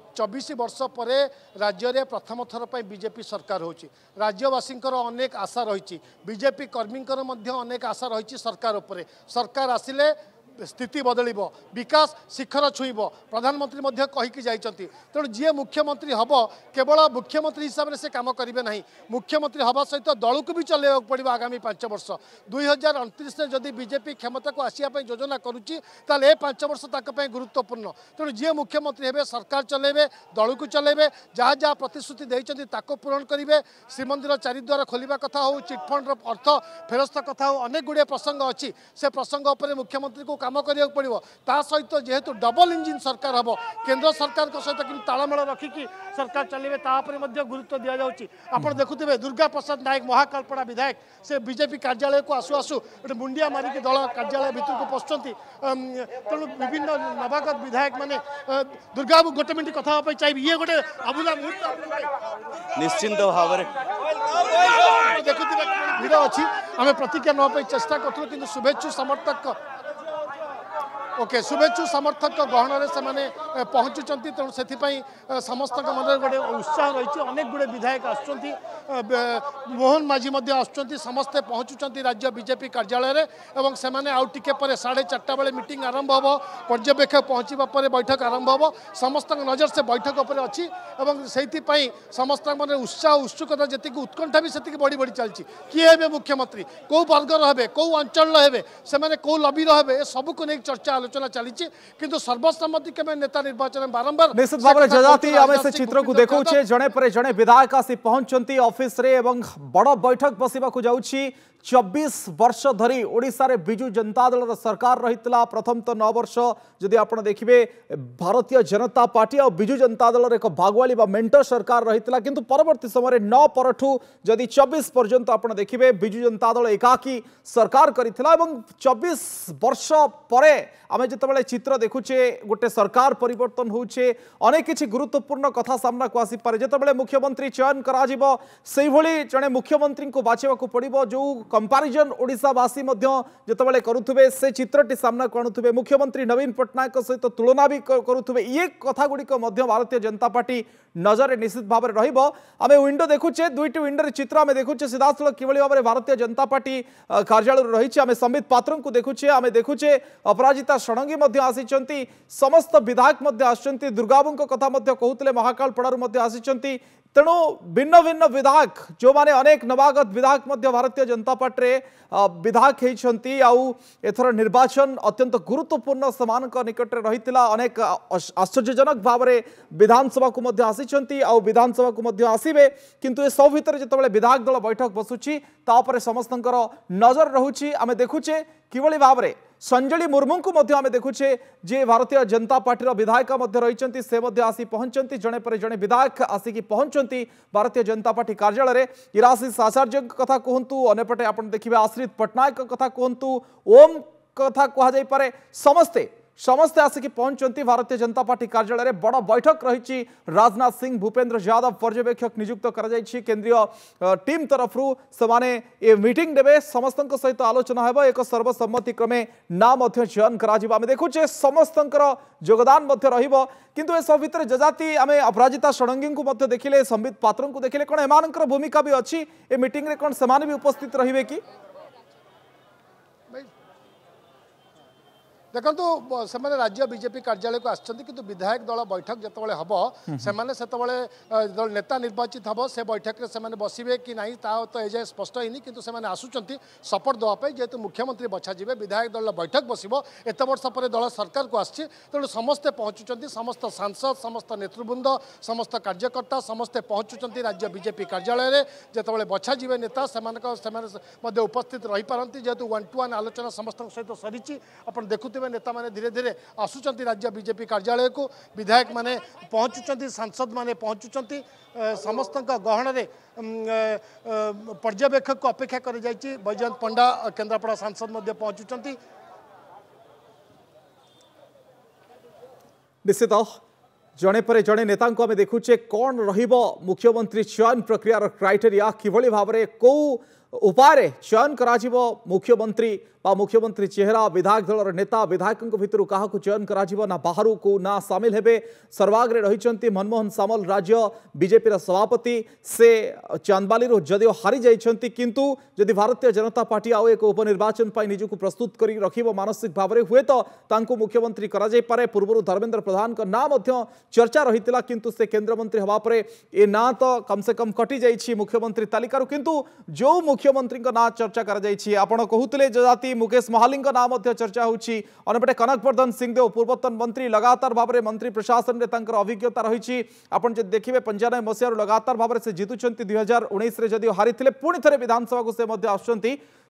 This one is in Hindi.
ଚବିଶ ବର୍ଷ ପରେ ରାଜ୍ୟରେ ପ୍ରଥମ ଥର ପାଇଁ ବିଜେପି ସରକାର ହେଉଛି ରାଜ୍ୟବାସୀଙ୍କର ଅନେକ ଆଶା ରହିଛି ବିଜେପି କର୍ମୀଙ୍କର ମଧ୍ୟ ଅନେକ ଆଶା ରହିଛି ସରକାର ଉପରେ ସରକାର ଆସିଲେ ସ୍ଥିତି ବଦଳିବ ବିକାଶ ଶିଖର ଛୁଇଁବ ପ୍ରଧାନମନ୍ତ୍ରୀ ମଧ୍ୟ କହିକି ଯାଇଛନ୍ତି ତେଣୁ ଯିଏ ମୁଖ୍ୟମନ୍ତ୍ରୀ ହେବ କେବଳ ମୁଖ୍ୟମନ୍ତ୍ରୀ ହିସାବରେ ସେ କାମ କରିବେ ନାହିଁ ମୁଖ୍ୟମନ୍ତ୍ରୀ ହେବା ସହିତ ଦଳକୁ ବି ଚଲାଇବାକୁ ପଡ଼ିବ ଆଗାମୀ ପାଞ୍ଚ ବର୍ଷ ଦୁଇ ହଜାର ଅଣତିରିଶରେ ଯଦି ବିଜେପି କ୍ଷମତାକୁ ଆସିବା ପାଇଁ ଯୋଜନା କରୁଛି ତାହେଲେ ଏ ପାଞ୍ଚ ବର୍ଷ ତାଙ୍କ ପାଇଁ ଗୁରୁତ୍ୱପୂର୍ଣ୍ଣ ତେଣୁ ଯିଏ ମୁଖ୍ୟମନ୍ତ୍ରୀ ହେବେ ସରକାର ଚଲାଇବେ ଦଳକୁ ଚଲାଇବେ ଯାହା ଯାହା ପ୍ରତିଶ୍ରୁତି ଦେଇଛନ୍ତି ତାକୁ ପୂରଣ କରିବେ ଶ୍ରୀମନ୍ଦିର ଚାରିଦ୍ୱାର ଖୋଲିବା କଥା ହେଉ ଚିଟ୍ଫଣ୍ଡର ଅର୍ଥ ଫେରସ୍ତ କଥା ହେଉ ଅନେକ ଗୁଡ଼ିଏ ପ୍ରସଙ୍ଗ ଅଛି ସେ ପ୍ରସଙ୍ଗ ଉପରେ ମୁଖ୍ୟମନ୍ତ୍ରୀଙ୍କୁ କାମ কাম করা পড়ব তা সহিত যেহেতু ডবল ইঞ্জিন সরকার হব কেন্দ্র সরকার সহ কিন্তু তাড়মেল রক্ষিকি সরকার চলবে তাপরে গুরুত্ব দিয়া যাচ্ছে আপনার দেখুবে দুর্গা প্রসাদ নায়ক মহাকল্পনা বিধায়ক সে বিজেপি কার্যালয়ক আসু আসু গোটে মুন্ডিয়া মারিকি দল কার্যালয় ভিতরক পশুচার তেমন বিভিন্ন নবাগত বিধায়ক মানে দুর্গাবু গোটে মিনিট কথা হওয়া চাইবি ইয়ে গোটে আবুলা মুহূর্ত নিশ্চিন্ত ভাবে দেখুবে ভিড় অছি আমি প্রতীক্ষা নেওয়া চেষ্টা করুলু কিন্তু শুভেচ্ছু সমর্থক ওকে শুভেচ্ছু সমর্থক গহণরে সে পৌঁছুচ্ছেন তেমন সেপাই সমস্ত মনে গোটে উৎসাহ রয়েছে অনেক গুড়ে বিধায়ক আসছেন মোহন মাঝি আসছেন সমস্তে পৌঁছুচ্ছেন রাজ্য বিজেপি কার্যালয়ে এবং সে আউটিকে পরে সাড়ে চারটা বেড়ে মিটিং আরম্ভ হব পর্যবেক্ষক পৌঁছবা পরে বৈঠক আরম্ভ হব সমস্ত নজর সে বৈঠক উপরে অছি এবং সেইপাই সমস্ত মনে উৎসাহ উৎসুকতা যেত উৎকণ্ঠা বি সেত বড়ি বড়ি চালছি কি হবে মুখ্যমন্ত্রী কেউ বর্গর হবে কেউ অঞ্চল হবে সে কেউ লবির হবে এসবুক নিয়ে চর্চা आलोचना चली कि सर्वसम्मति नेता निर्वाचन बारंबार निश्चित भाव जजाति आम से चित्र को देखा जड़े पर जड़े विधायक आसी पहुंच अफिश्रे बड़ बैठक बस जाऊँगी चबीस वर्ष धरी ओडे विजु जनता दल सरकार रही प्रथम तो नौ वर्ष जदि आप देखिए भारतीय जनता पार्टी और विजु जनता दल एक भागवाली मेट सरकार रही कि परवर्त समय नौ पर चबीस पर्यंत आप देखिए विजु जनता दल एकाकी सरकार कर चबीस वर्ष पर आम जो चित्र देखुचे गोटे सरकार परन गुरुत्वपूर्ण कथ सामना को आसपे जो मुख्यमंत्री चयन कर जे मुख्यमंत्री को बाचवाक पड़ो जो कंपारिजन ओडावासी जितेबाला करुवे से चित्रटी को आणुवे मुख्यमंत्री नवीन पट्टनायक सहित तुलना भी करुवे ये कथा गुड़िक भारतीय जनता पार्टी नजर निश्चित भाव में रमें विंडो देखुचे दुईट विंडोर चित्र आम देखुचे सीधासल कि भाव में भारतीय जनता पार्टी कार्यालय रही आम संबित पात्र को देखुचे आम देखुचे अपराजिता षडंगी आसी समस्त विधायक आसुर्गाबू कथ कहते महाकालपड़ आसी तेणु भिन्न भिन्न विधायक जो माने अनेक नवागत विधायक भारतीय जनता पार्टी विधायक होती आथर निर्वाचन अत्यंत गुरुत्वपूर्ण से निकट रही अनेक आश्चर्यजनक भाव में विधानसभा को आसीच्च विधानसभा को आसवे किंतु ये सब भितर जो विधायक दल बैठक बसुची तापर समस्त नजर रोचे आम देखुचे किभली भाव में संजली मुर्मू को देखुचे जे भारतीय जनता पार्टी विधायक रही से आसी पहुंचती जड़े पर जड़े विधायक आसिक पहुंचती भारतीय जनता पार्टी कार्यालय इराशीष आचार्य कथ कहतु अनेपटे आप देखिए आश्रित पट्टनायक कथ कहतु ओम कथा कहा समस्ते समस्ते आसिक पहुंचती भारतीय जनता पार्टी कार्यालय में बड़ बैठक रही राजनाथ सिंह भूपेन्द्र यादव पर्यवेक्षक निजुक्त कर टीम तरफ से मीटिंग देवे समस्त सहित आलोचना हो एक सर्वसम्मति क्रमे नाम चयन कर देखुचे समस्त जोगदान रु सब भितर जजाति आम अपराजिता षडंगी को देखिले संबित पात्र को देखिले कौन एम भूमिका भी अच्छी ए मीटिंग कौन से उपस्थित रे कि ଦେଖନ୍ତୁ ସେମାନେ ରାଜ୍ୟ ବିଜେପି କାର୍ଯ୍ୟାଳୟକୁ ଆସିଛନ୍ତି କିନ୍ତୁ ବିଧାୟକ ଦଳ ବୈଠକ ଯେତେବେଳେ ହେବ ସେମାନେ ସେତେବେଳେ ଯେତେବେଳେ ନେତା ନିର୍ବାଚିତ ହେବ ସେ ବୈଠକରେ ସେମାନେ ବସିବେ କି ନାହିଁ ତା ତ ଏଯାଏଁ ସ୍ପଷ୍ଟ ହେଇନି କିନ୍ତୁ ସେମାନେ ଆସୁଛନ୍ତି ସପୋର୍ଟ ଦେବା ପାଇଁ ଯେହେତୁ ମୁଖ୍ୟମନ୍ତ୍ରୀ ବଛାଯିବେ ବିଧାୟକ ଦଳର ବୈଠକ ବସିବ ଏତେ ବର୍ଷ ପରେ ଦଳ ସରକାରକୁ ଆସିଛି ତେଣୁ ସମସ୍ତେ ପହଞ୍ଚୁଛନ୍ତି ସମସ୍ତ ସାଂସଦ ସମସ୍ତ ନେତୃବୃନ୍ଦ ସମସ୍ତ କାର୍ଯ୍ୟକର୍ତ୍ତା ସମସ୍ତେ ପହଞ୍ଚୁଛନ୍ତି ରାଜ୍ୟ ବିଜେପି କାର୍ଯ୍ୟାଳୟରେ ଯେତେବେଳେ ବଛାଯିବେ ନେତା ସେମାନଙ୍କ ସେମାନେ ମଧ୍ୟ ଉପସ୍ଥିତ ରହିପାରନ୍ତି ଯେହେତୁ ୱାନ୍ ଟୁ ୱାନ୍ ଆଲୋଚନା ସମସ୍ତଙ୍କ ସହିତ ସରିଛି ଆପଣ ଦେଖୁଥିବେ पारे नेता मैंने धीरे धीरे आसुचार राज्य बीजेपी कार्यालय को विधायक मैंने पहुँचुं सांसद मैंने पहुँचुं समस्त गहन पर्यवेक्षक को अपेक्षा कर बैजयंत पंडा केन्द्रापड़ा सांसद पहुँचुं निश्चित जड़े पर जड़े नेता आम देखुचे कौन रुख्यमंत्री चयन प्रक्रिया क्राइटेरिया किभली भाव में कौ उपाय चयन कर मुख्यमंत्री बा मुख्यमंत्री चेहरा विधायक दलर नेता विधायकों भितर क्या चयन करा बाहर को ना सामिल हे सर्वाग्रे रही मनमोहन सामल राज्य बीजेपी सभापति से चांदबाली जदि हारी जाती किंतु जदि भारतीय जनता पार्टी आउ एक उपनिर्वाचन निजी प्रस्तुत कर रख मानसिक भाव में हुए तो मुख्यमंत्री करे पूर्व धर्मेन्द्र प्रधान ना चर्चा रही किंतु से केन्द्रमंत्री हाँपर ए ना तो कम से कम कटि जा मुख्यमंत्री तालिकार किंतु जो मुख्यमंत्री ना चर्चा कर मुकेश महाली नाम चर्चा होनेपटे कनक सिंहदेव पूर्वतन मंत्री लगातार भाव में मंत्री प्रशासन में अभिज्ञता रही आपड़ जब देखिए पंचानबे मसीह लगातार भाव से जितुंट दुई हजार उन्नीस हारी पुणी थे विधानसभा को